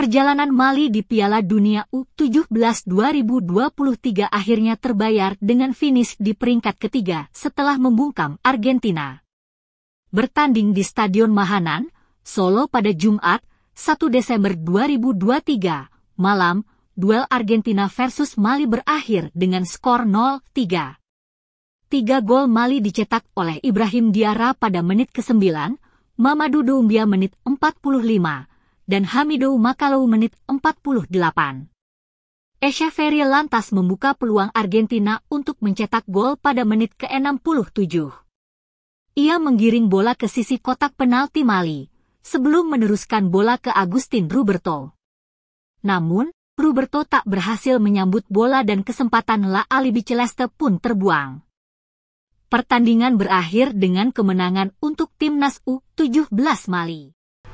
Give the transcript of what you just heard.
perjalanan Mali di Piala Dunia U17 2023 akhirnya terbayar dengan finish di peringkat ketiga setelah membungkam Argentina. Bertanding di Stadion Mahanan, Solo pada Jumat, 1 Desember 2023, malam, duel Argentina versus Mali berakhir dengan skor 0-3. Tiga gol Mali dicetak oleh Ibrahim Diara pada menit ke-9, Mamadou Doumbia menit 45, dan Hamidou Makalau menit 48. Echeverri lantas membuka peluang Argentina untuk mencetak gol pada menit ke-67. Ia menggiring bola ke sisi kotak penalti Mali, sebelum meneruskan bola ke Agustin Ruberto. Namun, Ruberto tak berhasil menyambut bola dan kesempatan La Alibi Celeste pun terbuang. Pertandingan berakhir dengan kemenangan untuk timnas U17 Mali.